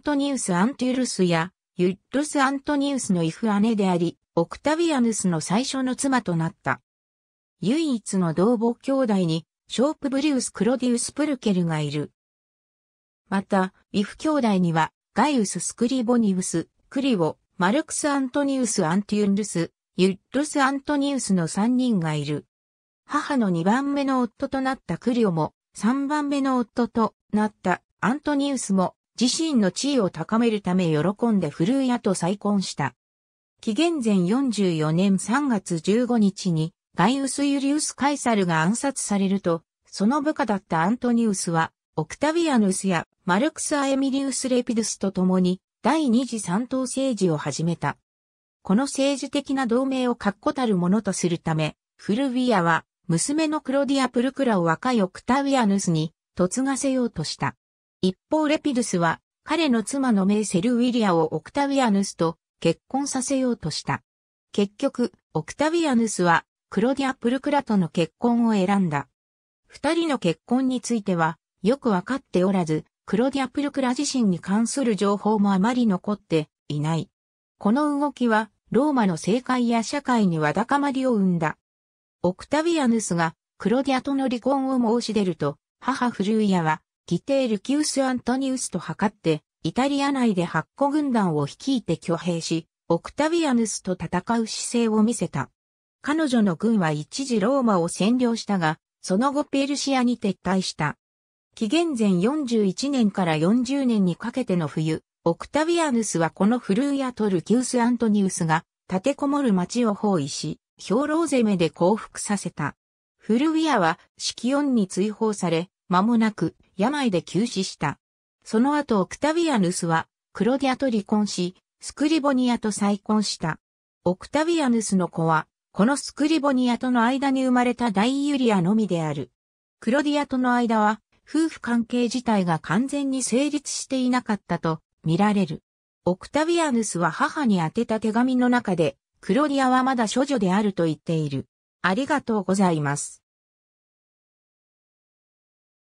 ントニウス・アンティウルスやユッルス・アントニウスのイフ姉であり、オクタヴィアヌスの最初の妻となった。唯一の同母兄弟に、ショープブリウス・クロディウス・プルケルがいる。また、イフ兄弟には、ガイウス・スクリボニウス、クリオ、マルクス・アントニウス・アンティウルス、ユッルス・アントニウスの3人がいる。母の2番目の夫となったクリオも、3番目の夫となったアントニウスも、自身の地位を高めるため喜んで古屋と再婚した。紀元前44年3月15日にガイウス・ユリウス・カイサルが暗殺されると、その部下だったアントニウスは、オクタビアヌスやマルクス・アエミリウス・レピドゥスと共に第二次三党政治を始めた。この政治的な同盟を確固たるものとするため、フルビアは娘のクロディア・プルクラを若いオクタビアヌスに嫁がせようとした。一方レピドゥスは彼の妻の名セル・ウィリアをオクタヴィアヌスと結婚させようとした。結局、オクタヴィアヌスはクロディア・プルクラとの結婚を選んだ。二人の結婚についてはよくわかっておらず、クロディア・プルクラ自身に関する情報もあまり残っていない。この動きはローマの政界や社会にわだかまりを生んだ。オクタヴィアヌスがクロディアとの離婚を申し出ると、母フルイアはキテールキウス・アントニウスと測って、イタリア内で八個軍団を率いて挙兵し、オクタビアヌスと戦う姿勢を見せた。彼女の軍は一時ローマを占領したが、その後ペルシアに撤退した。紀元前41年から40年にかけての冬、オクタビアヌスはこのフルーヤトルキウス・アントニウスが立てこもる町を包囲し、兵糧攻めで降伏させた。フルウィアはシキオンに追放され、間もなく病で急死した。その後オクタヴィアヌスはクロディアと離婚し、スクリボニアと再婚した。オクタヴィアヌスの子は、このスクリボニアとの間に生まれた大ユリアのみである。クロディアとの間は、夫婦関係自体が完全に成立していなかったと見られる。オクタヴィアヌスは母に宛てた手紙の中で、クロディアはまだ処女であると言っている。ありがとうございます。